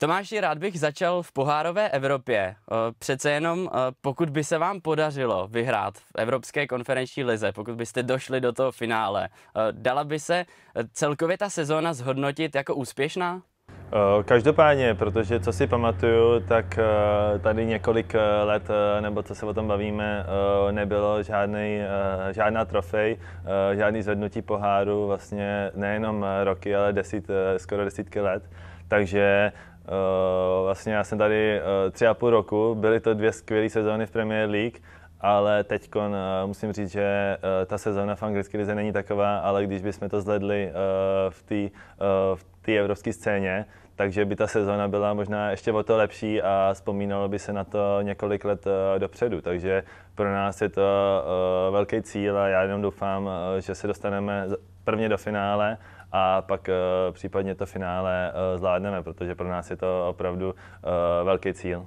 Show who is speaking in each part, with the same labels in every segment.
Speaker 1: Tomáši, rád bych začal v pohárové Evropě. Eh, přece jenom, eh, pokud by se vám podařilo vyhrát v Evropské konferenční lize, pokud byste došli do toho finále, eh, dala by se celkově ta sezóna zhodnotit jako úspěšná?
Speaker 2: Každopádně, protože co si pamatuju, tak tady několik let, nebo co se o tom bavíme, nebylo žádný, žádná trofej, žádný zvednutí poháru vlastně nejenom roky, ale desít, skoro desítky let. Takže Eh, vlastně já jsem tady eh, tři a půl roku, byly to dvě skvělé sezóny v Premier League, ale teď eh, musím říct, že ta sezóna v anglické lize není taková, ale když bychom to uh, v té uh, evropské scéně, takže by ta sezona byla možná ještě o to lepší a vzpomínalo by se na to několik let dopředu. Takže pro nás je to velký cíl a já jenom doufám, že se dostaneme prvně do finále a pak eh, případně to finále eh, zvládneme, protože pro nás je
Speaker 1: to opravdu eh, velký cíl.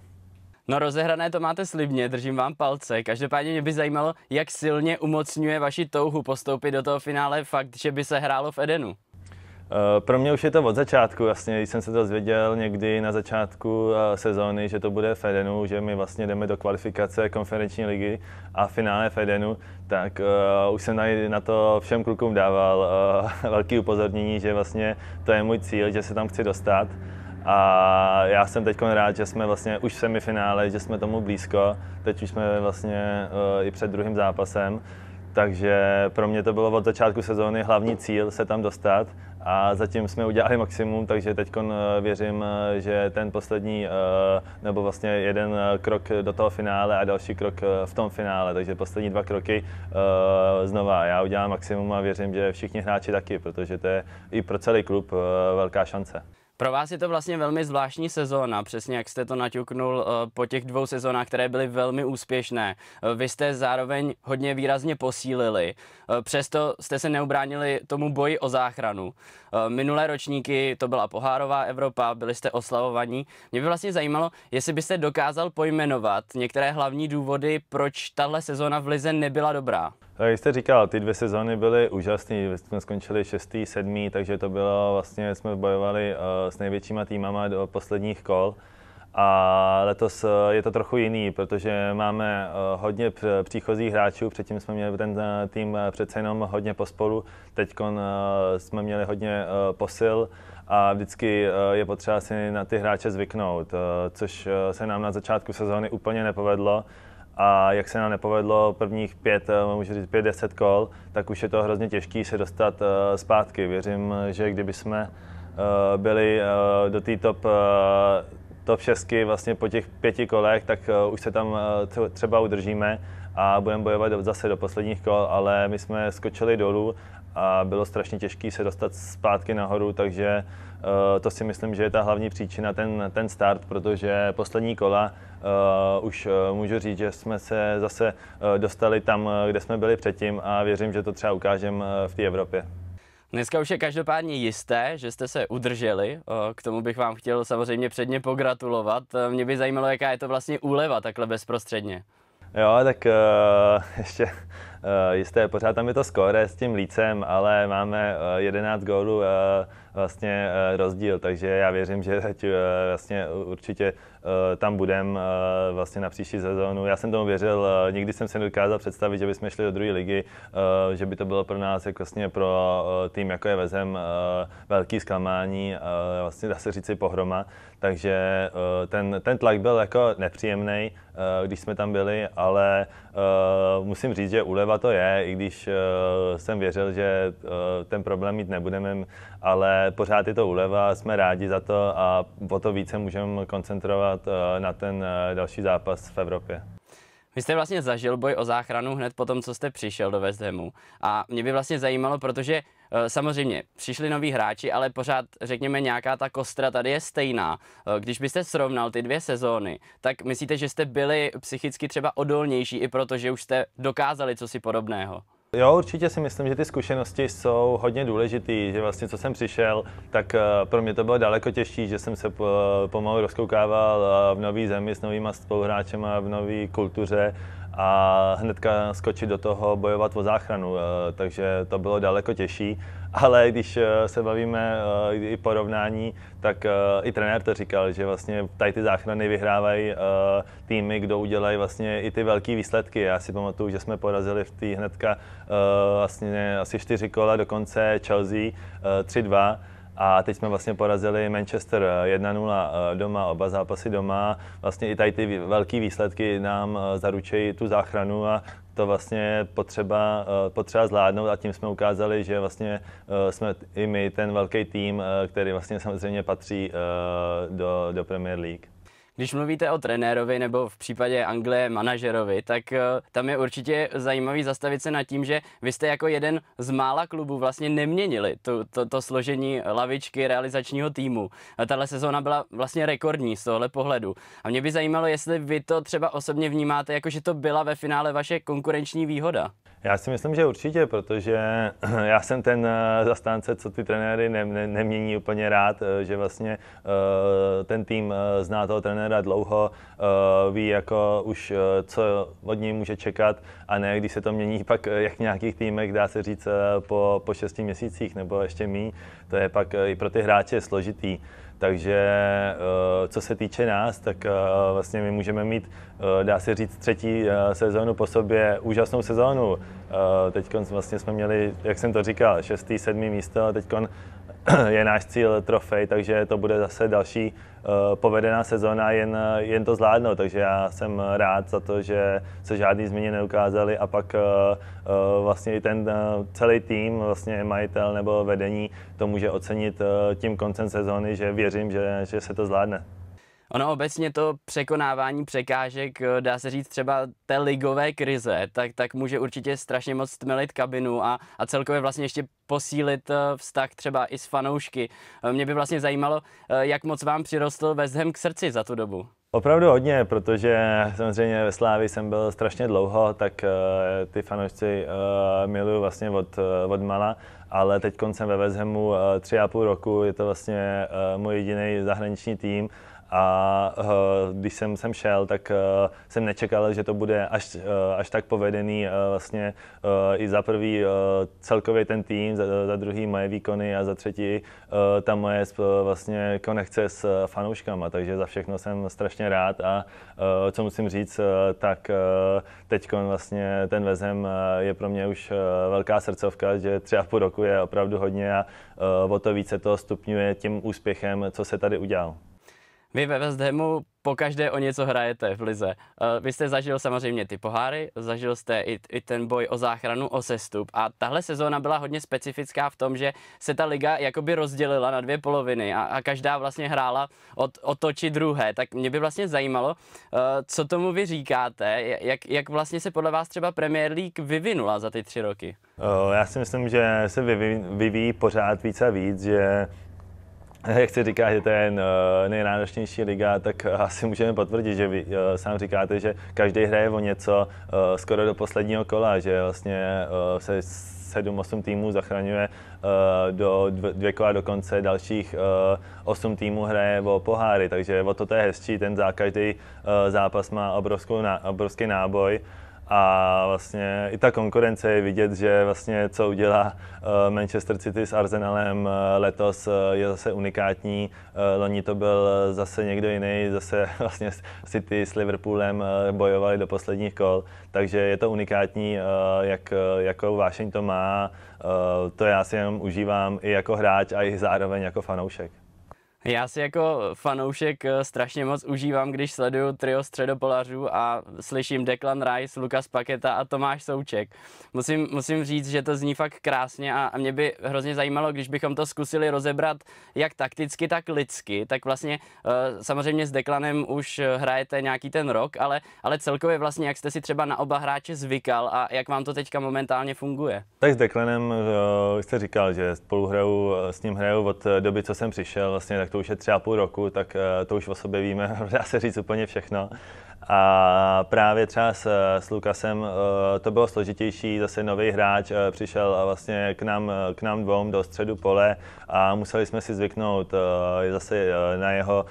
Speaker 1: No rozehrané to máte slibně, držím vám palce. Každopádně mě by zajímalo, jak silně umocňuje vaši touhu postoupit do toho finále fakt, že by se hrálo v Edenu.
Speaker 2: Eh, pro mě už je to od začátku, vlastně, když jsem se to zvěděl někdy na začátku eh, sezóny, že to bude v Edenu, že my vlastně jdeme do kvalifikace konferenční ligy a finále v Edenu, tak uh, už jsem na to všem klukům dával uh, velké upozornění, že vlastně to je můj cíl, že se tam chci dostat. A já jsem teď rád, že jsme vlastně už v semifinále, že jsme tomu blízko. Teď už jsme vlastně uh, i před druhým zápasem. Takže pro mě to bylo od začátku sezóny hlavní cíl se tam dostat a zatím jsme udělali maximum, takže teď eh, věřím, eh, že ten poslední, eh, nebo vlastně jeden krok do toho finále a další krok v tom finále, takže poslední dva kroky znova. Já udělám maximum a věřím, že všichni hráči taky, protože to je i pro celý klub velká šance.
Speaker 1: Pro vás je to vlastně velmi zvláštní sezóna, přesně jak jste to naťuknul eh, po těch dvou sezónách, které byly velmi úspěšné. Eh, vy jste zároveň hodně výrazně posílili, eh, přesto jste se neubránili tomu boji o záchranu. Minulé ročníky to byla pohárová Evropa, byli jste oslavovaní. Mě by vlastně zajímalo, jestli byste dokázal pojmenovat některé hlavní důvody, proč tahle sezóna v Lize nebyla dobrá.
Speaker 2: Tak jak jste říkal, ty dvě sezóny byly úžasné. Jsme skončili šestý, sedmý, takže to bylo vlastně, jsme bojovali eh, s největšíma týmama do posledních kol. A letos eh, je to trochu jiný, protože máme eh, hodně příchozích hráčů, předtím jsme měli ten tým přece jenom hodně pospolu, teď jsme měli hodně posil a vždycky je potřeba si na ty hráče zvyknout, což se nám na začátku sezóny úplně nepovedlo a jak se nám nepovedlo prvních pět, eh, můžu říct pět, deset kol, tak už je to hrozně těžké se dostat eh, zpátky. Věřím, že kdyby jsme eh, byli do té top, top šestky vlastně po těch pěti kolech, tak už se tam třeba udržíme a budeme bojovat zase do posledních kol, ale my jsme skočili dolů a bylo strašně těžké se dostat zpátky nahoru, takže eh, to si myslím, že je ta hlavní příčina, ten, ten start, protože poslední kola uh, už eh, můžu říct, že jsme se zase dostali tam, kde jsme byli předtím a věřím, že to třeba ukážeme v té Evropě.
Speaker 1: Dneska už je každopádně jisté, že jste se udrželi. K tomu bych vám chtěl samozřejmě předně pogratulovat. Mě by zajímalo, jaká je to vlastně úleva takhle bezprostředně. Jo,
Speaker 2: tak uh, ještě Eh, jisté, pořád tam je to skóre s tím lícem, ale máme 11 eh, gólů eh, vlastně rozdíl, takže já věřím, že teď vlastně určitě tam budem vlastně na příští sezónu. Já jsem tomu věřil, nikdy jsem se nedokázal představit, že bychom šli do druhé ligy, že by to bylo pro nás, jako vlastně pro tým, jako je Vezem, velký zklamání, vlastně dá se říci pohroma, takže ten, ten tlak byl jako nepříjemný, Eh, když jsme tam byli, ale eh, musím říct, že uleva to je, i když eh, jsem věřil, že ten problém mít nebudeme, ale pořád je to uleva, jsme rádi za to a o to více
Speaker 1: můžeme koncentrovat na ten další zápas v Evropě. Vy jste vlastně zažil boj o záchranu hned po tom, co jste přišel do West Hamu. A mě by vlastně zajímalo, protože Eh, samozřejmě, přišli noví hráči, ale pořád, řekněme, nějaká ta kostra tady je stejná. Eh, když byste srovnal ty dvě sezóny, tak myslíte, že jste byli psychicky třeba odolnější i proto, že už jste dokázali cosi podobného?
Speaker 2: Jo, určitě si myslím, že ty zkušenosti jsou hodně důležitý, že vlastně co jsem přišel, tak eh, pro mě to bylo daleko těžší, že jsem se pomalu rozkoukával v nový zemi s novýma spoluhráčema, v nové kultuře a hnedka skočit do toho bojovat o záchranu, eh, takže to bylo daleko těžší. Ale když eh, se bavíme eh, i porovnání, tak i trenér to říkal, že vlastně tady ty záchrany vyhrávají týmy, kdo udělají vlastně i ty velké výsledky. Já si pamatuju, že jsme porazili v té hnedka vlastně asi čtyři kola, dokonce Chelsea 3-2 a teď jsme vlastně porazili Manchester 1-0 eh, eh, doma, oba zápasy doma. Vlastně i tady ty velké výsledky nám eh, zaručují tu záchranu a to vlastně potřeba, potřeba zvládnout a tím jsme ukázali, že vlastně jsme i my ten velký tým, který vlastně samozřejmě patří do, do Premier League.
Speaker 1: Když mluvíte o trenérovi nebo v případě Anglie manažerovi, tak eh, tam je určitě zajímavý zastavit se nad tím, že vy jste jako jeden z mála klubů vlastně neměnili to, to, to složení lavičky realizačního týmu. A tahle sezóna byla vlastně rekordní z tohle pohledu. A mě by zajímalo, jestli vy to třeba osobně vnímáte, jako že to byla ve finále vaše konkurenční výhoda.
Speaker 2: Já si myslím, že určitě, protože já jsem ten eh, zastánce, co ty trenéry ne, ne, nemění úplně rád, eh, že vlastně ten tým zná toho trenéra hledá dlouho, eh, ví jako už, eh, co od něj může čekat a ne, když se to mění pak eh, jak v nějakých týmech, dá se říct, po, po šesti měsících nebo ještě mí, to je pak i pro ty hráče složitý. Takže co se týče nás, tak vlastně my můžeme mít, dá se říct, třetí sezónu po sobě, úžasnou sezónu. Teď vlastně jsme měli, jak jsem to říkal, šestý, sedmý místo, teď je náš cíl trofej, takže to bude zase další eh, povedená sezóna, jen, jen to zvládnout. Takže já jsem rád za to, že se žádný změny neukázali a pak eh, eh, vlastně ten celý tým, vlastně majitel nebo vedení to může ocenit tím koncem sezóny, že věřím, že, že se to zvládne.
Speaker 1: Ono obecně to překonávání překážek, eh, dá se říct třeba té ligové krize, tak, tak může určitě strašně moc stmelit kabinu a, a celkově vlastně ještě posílit eh, vztah třeba i s fanoušky. Eh, mě by vlastně zajímalo, jak moc vám přirostl West Ham k srdci za tu dobu.
Speaker 2: Opravdu hodně, protože samozřejmě ve Slávi jsem byl strašně dlouho, tak ty fanoušci miluju vlastně od, od mala, ale teď koncem ve West Hamu tři a půl roku, je to vlastně můj jediný zahraniční tým a uh, když jsem sem šel, tak uh, jsem nečekal, že to bude až, uh, až tak povedený uh, vlastně uh, i za prvý uh, celkově ten tým, za, za druhý moje výkony a za třetí uh, ta moje uh, vlastně konekce s fanouškama, takže za všechno jsem strašně rád a uh, co musím říct, uh, tak uh, teď vlastně ten vezem uh, je pro mě už uh, velká srdcovka, že tři a půl roku je opravdu hodně a uh, o to více to stupňuje tím úspěchem, co se tady udělal.
Speaker 1: Vy ve West Hamu pokaždé o něco hrajete v lize. Eh, vy jste zažil samozřejmě ty poháry, zažil jste i, i ten boj o záchranu, o sestup a tahle sezóna byla hodně specifická v tom, že se ta liga jakoby rozdělila na dvě poloviny a, a každá vlastně hrála od, o to či druhé. Tak mě by vlastně zajímalo, eh, co tomu vy říkáte, jak, jak vlastně se podle vás třeba Premier League vyvinula za ty tři roky?
Speaker 2: Eh, já si myslím, že se vyvíjí, vyvíjí pořád více a víc, že Eh, jak se říká, že to je eh, nejnáročnější liga, tak eh, asi můžeme potvrdit, že vy sám říkáte, že každý hraje o něco skoro do posledního kola, že vlastně se 7-8 týmů zachraňuje do dvě kola do konce, dalších 8 týmů hraje o poháry, takže o to, to je hezčí, ten za každý zápas má obrovskou, obrovský náboj. A vlastně i ta konkurence je vidět, že vlastně co udělá eh, Manchester City s Arsenalem eh, letos eh, je zase unikátní. Loni to byl zase někdo jiný, zase vlastně City s Liverpoolem bojovali do posledních kol. Takže je to unikátní, jak, jakou vášeň to má. To já si jenom užívám i jako hráč a i zároveň jako fanoušek.
Speaker 1: Já si jako fanoušek eh, strašně moc užívám, když sleduju trio středopolařů a slyším Declan Rice, Lukas Paketa a Tomáš Souček. Musím, musím říct, že to zní fakt krásně a, a mě by hrozně zajímalo, když bychom to zkusili rozebrat jak takticky, tak lidsky. Tak vlastně eh, samozřejmě s Declanem už eh, hrajete nějaký ten rok, ale, ale celkově vlastně jak jste si třeba na oba hráče zvykal a jak vám to teďka momentálně funguje?
Speaker 2: Tak s Declanem jste říkal, že spolu hraju, s ním hraju od doby, co jsem přišel, vlastně tak to už je tři a půl roku, tak eh, to už o sobě víme, dá se říct úplně všechno. A právě třeba s, s Lukasem eh, to bylo složitější, zase nový hráč eh, přišel vlastně k nám, k nám dvou do středu pole a museli jsme si zvyknout zase na jeho,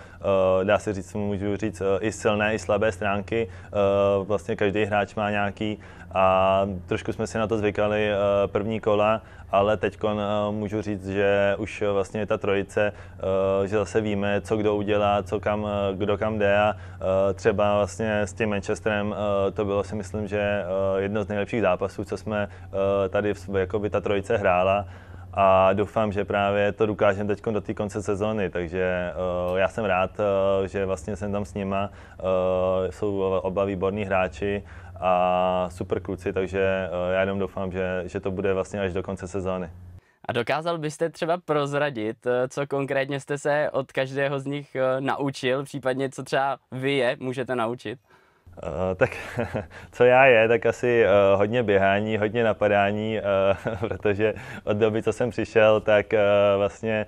Speaker 2: dá se říct, můžu říct, i silné, i slabé stránky. Vlastně každý hráč má nějaký a trošku jsme si na to zvykali první kola ale teď eh, můžu říct, že už vlastně ta trojice, eh, že zase víme, co kdo udělá, co kam, eh, kdo kam jde a třeba vlastně s tím Manchesterem to bylo si myslím, že jedno z nejlepších zápasů, co jsme tady jako by ta trojice hrála a doufám, že právě to dokážeme teď do té konce sezóny, takže uh, já jsem rád, uh, že vlastně jsem tam s nima, uh, jsou oba výborní hráči a
Speaker 1: super kluci, takže uh, já jenom doufám, že, že to bude vlastně až do konce sezóny. A dokázal byste třeba prozradit, co konkrétně jste se od každého z nich naučil, případně co třeba vy je můžete naučit?
Speaker 2: Uh, tak co já je, tak asi uh, hodně běhání, hodně napadání, uh, protože od doby, co jsem přišel, tak vlastně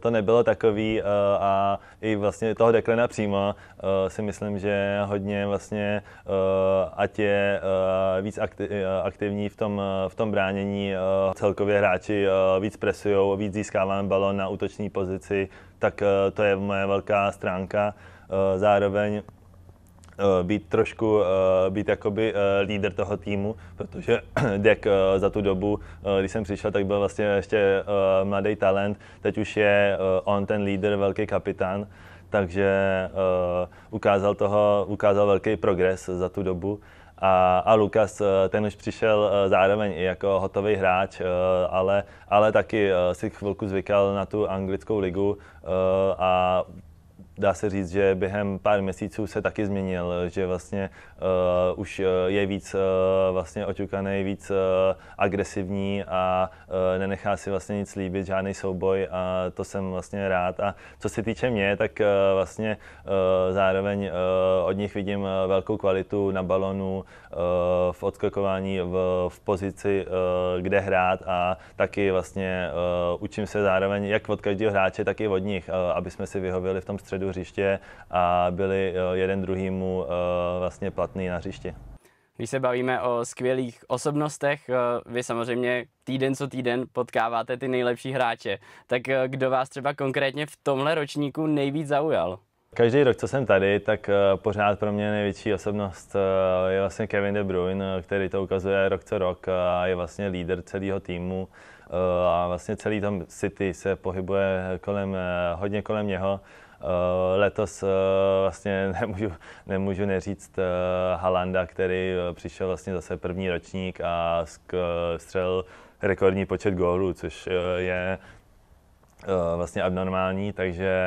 Speaker 2: to nebylo takový a i vlastně toho deklena přímo si myslím, že hodně vlastně ať je víc akti- aktivní v tom, v tom bránění, celkově hráči víc presují, víc získáváme balon na útoční pozici, tak to je moje velká stránka. Zároveň Eh, být trošku, eh, být jakoby eh, líder toho týmu, protože Dek za tu dobu, když jsem přišel, tak byl vlastně ještě mladý talent, teď už je on ten líder, velký kapitán, takže ukázal, toho, ukázal velký progres za tu dobu. A, a Lukas, ten už přišel zároveň i jako hotový hráč, ale, ale taky si chvilku zvykal na tu anglickou ligu a dá se říct, že během pár měsíců se taky změnil, že vlastně uh, už eh, je víc uh, vlastně oťukaný, víc uh, agresivní a uh, nenechá si vlastně nic líbit, žádný souboj a to jsem vlastně rád. A co se týče mě, tak uh, vlastně uh, zároveň uh, od nich vidím velkou kvalitu na balonu, uh, v odskakování, v, v pozici, uh, kde hrát a taky vlastně uh, učím se zároveň jak od každého hráče, tak i od nich, uh, aby jsme si vyhověli v tom středu středu hřiště
Speaker 1: a byli eh, jeden druhýmu eh, vlastně platný na hřišti. Když se bavíme o skvělých osobnostech, eh, vy samozřejmě týden co týden potkáváte ty nejlepší hráče. Tak kdo vás třeba konkrétně v tomhle ročníku nejvíc zaujal?
Speaker 2: Každý rok, co jsem tady, tak pořád pro mě největší osobnost je vlastně Kevin De Bruyne, který to ukazuje rok co rok a je vlastně líder celého týmu a vlastně celý tam City se pohybuje kolem, hodně kolem něho Eh, letos eh, vlastně nemůžu, nemůžu neříct eh, Halanda, který přišel vlastně zase první ročník a střel rekordní počet gólů, což je vlastně abnormální, takže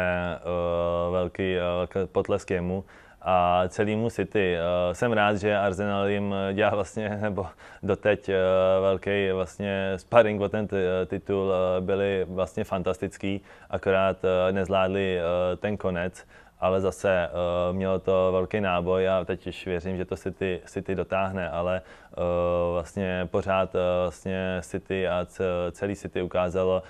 Speaker 2: velký, velký potlesk jemu a celému City. Eh, jsem rád, že Arsenal jim eh, dělá vlastně, nebo doteď eh, velký vlastně sparring o ten titul, byli vlastně fantastický, akorát nezvládli ten konec, ale zase mělo to velký náboj a teď už věřím, že to City, City dotáhne, ale vlastně pořád vlastně City a celý City
Speaker 1: ukázalo,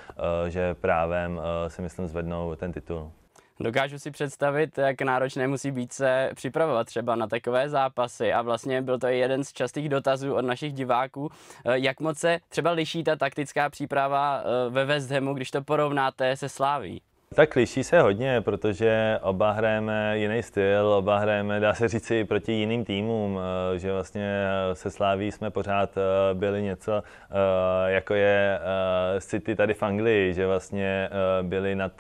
Speaker 1: že právem si myslím zvednou ten titul. Dokážu si představit, jak náročné musí být se připravovat třeba na takové zápasy a vlastně byl to jeden z častých dotazů od našich diváků, eh, jak moc se třeba liší ta taktická příprava eh, ve West Hamu, když to porovnáte se Sláví.
Speaker 2: Tak liší se hodně, protože oba hrajeme jiný styl, oba hrajeme, dá se říci, proti jiným týmům, eh, že vlastně eh, se Sláví jsme pořád eh, byli něco, jako je City tady v Anglii, že vlastně byli nad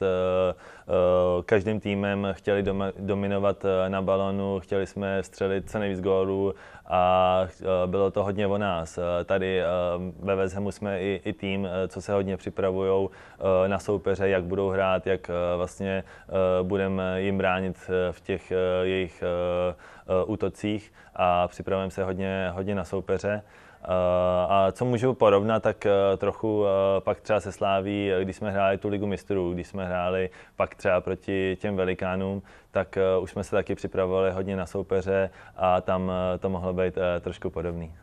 Speaker 2: každým týmem, chtěli dominovat na balonu, chtěli jsme střelit co nejvíc gólů a bylo to hodně o nás. Tady ve Vezhemu jsme i, i tým, co se hodně připravují na soupeře, jak budou hrát, jak jak eh, vlastně eh, budeme jim bránit eh, v těch jejich útocích a připravujeme se hodně, hodně na soupeře. A co můžu porovnat, tak trochu pak třeba se sláví, když jsme hráli tu ligu mistrů, když jsme hráli pak třeba proti těm velikánům, tak už jsme se taky připravovali hodně na soupeře a tam to mohlo být trošku podobný.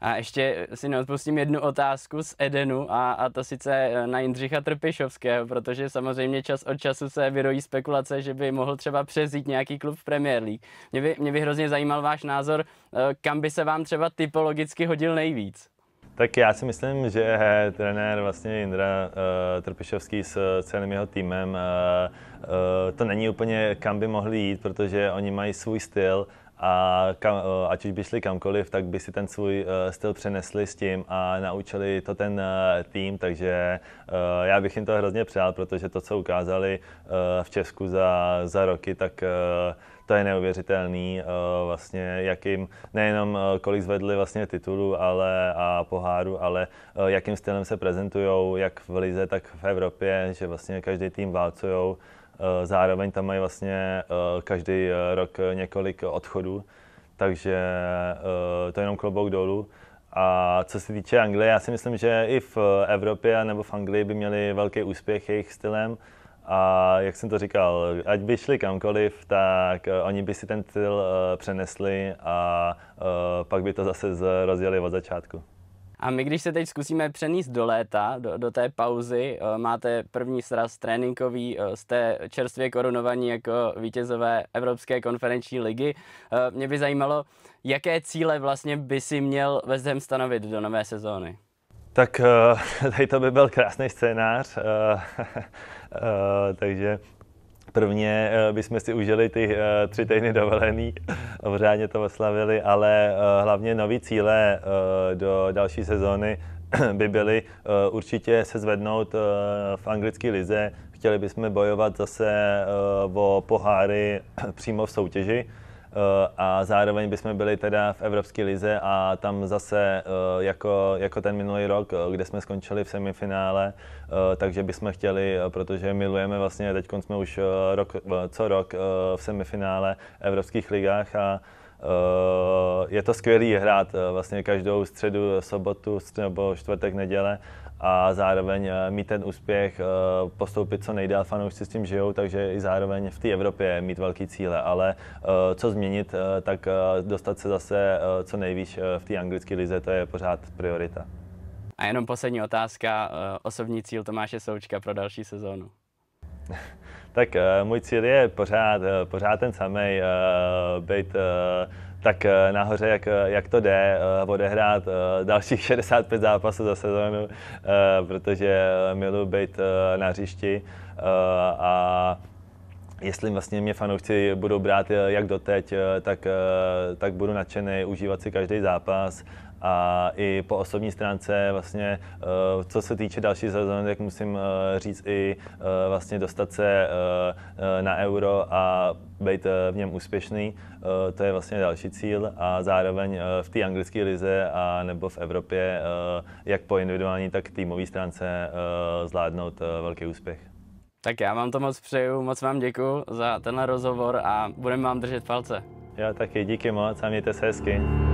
Speaker 1: A ještě si neodpustím jednu otázku z Edenu a, a to sice eh, na Jindřicha Trpišovského, protože samozřejmě čas od času se vyrojí spekulace, že by mohl třeba přezít nějaký klub v Premier League. Mě by, mě by hrozně zajímal váš názor, eh, kam by se vám třeba typologicky hodil nejvíc.
Speaker 2: Tak já si myslím, že eh, trenér vlastně Jindra uh, Trpišovský s celým jeho týmem uh, uh, to není úplně kam by mohli jít, protože oni mají svůj styl a kam, eh, ať už by šli kamkoliv, tak by si ten svůj eh, styl přenesli s tím a naučili to ten eh, tým, takže já bych jim to hrozně přál, protože to, co ukázali v Česku za, za roky, tak to je neuvěřitelný, vlastně jakým, nejenom kolik zvedli vlastně titulu, ale, a poháru, ale jakým stylem se prezentují, jak v Lize, tak v Evropě, že vlastně každý tým válcují Eh, zároveň tam mají vlastně eh, každý eh, rok několik odchodů, takže to je jenom klobouk dolů. A co se týče Anglie, já si myslím, že i v Evropě nebo v Anglii by měli velký úspěch jejich stylem. A jak jsem to říkal, ať by šli kamkoliv, tak oni by si ten styl přenesli a pak by to zase rozjeli od začátku.
Speaker 1: A my, když se teď zkusíme přenést do léta, do, do té pauzy, eh, máte první sraz tréninkový, eh, jste čerstvě korunovaní jako vítězové Evropské konferenční ligy. Eh, mě by zajímalo, jaké cíle vlastně by si měl ve zem stanovit do nové sezóny?
Speaker 2: Tak tady to by byl krásný scénář, takže Prvně eh, bychom si užili ty eh, tři týdny dovolený, pořádně to oslavili, ale eh, hlavně nový cíle do další sezóny by byly určitě se zvednout v anglické lize. Chtěli bychom bojovat zase o poháry přímo v soutěži Eh, a zároveň bychom byli teda v Evropské lize a tam zase eh, jako, jako ten minulý rok, eh, kde jsme skončili v semifinále, takže bychom chtěli, protože milujeme vlastně, teď jsme už rok, co rok v semifinále evropských ligách a Eh, je to skvělý hrát eh, vlastně každou středu, sobotu nebo čtvrtek, neděle a zároveň eh, mít ten úspěch, postoupit co nejdál, fanoušci s tím žijou, takže i zároveň v té Evropě mít velký cíle, ale co změnit, tak dostat se zase co nejvíc v té anglické lize, to je pořád priorita.
Speaker 1: A jenom poslední otázka, osobní cíl Tomáše Součka pro další sezónu.
Speaker 2: Tak eh, můj cíl je pořád, eh, pořád ten samý, eh, být tak nahoře, jak, jak to jde, odehrát dalších 65 zápasů za sezónu, protože miluji být na hřišti a jestli vlastně mě fanoušci budou brát jak doteď, tak, tak budu nadšený, užívat si každý zápas. A i po osobní stránce, vlastně, eh, co se týče další sezóny, tak musím eh, říct i eh, vlastně dostat se na euro a být v něm úspěšný. To je vlastně další cíl a zároveň v té anglické lize a nebo v Evropě, jak po individuální, tak týmové stránce
Speaker 1: zvládnout velký úspěch. Tak já vám to moc přeju, moc vám děkuji za tenhle rozhovor a budeme vám držet palce. Já taky, díky moc a mějte se hezky.